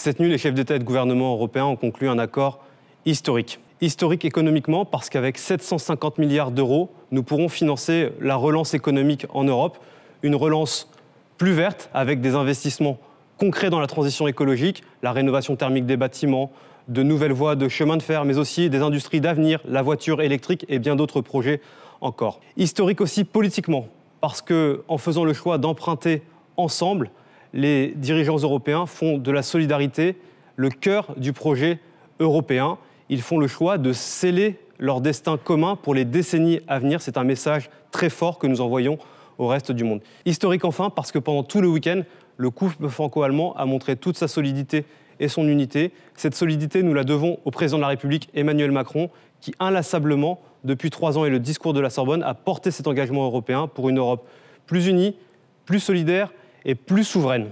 Cette nuit, les chefs d'État et de gouvernement européens ont conclu un accord historique. Historique économiquement parce qu'avec 750 milliards d'euros, nous pourrons financer la relance économique en Europe, une relance plus verte avec des investissements concrets dans la transition écologique, la rénovation thermique des bâtiments, de nouvelles voies de chemin de fer, mais aussi des industries d'avenir, la voiture électrique et bien d'autres projets encore. Historique aussi politiquement, parce qu'en faisant le choix d'emprunter ensemble, les dirigeants européens font de la solidarité le cœur du projet européen. Ils font le choix de sceller leur destin commun pour les décennies à venir. C'est un message très fort que nous envoyons au reste du monde. Historique enfin, parce que pendant tout le week-end, le couple franco-allemand a montré toute sa solidité et son unité. Cette solidité, nous la devons au président de la République, Emmanuel Macron, qui inlassablement, depuis trois ans et le discours de la Sorbonne, a porté cet engagement européen pour une Europe plus unie, plus solidaire, et plus souveraine.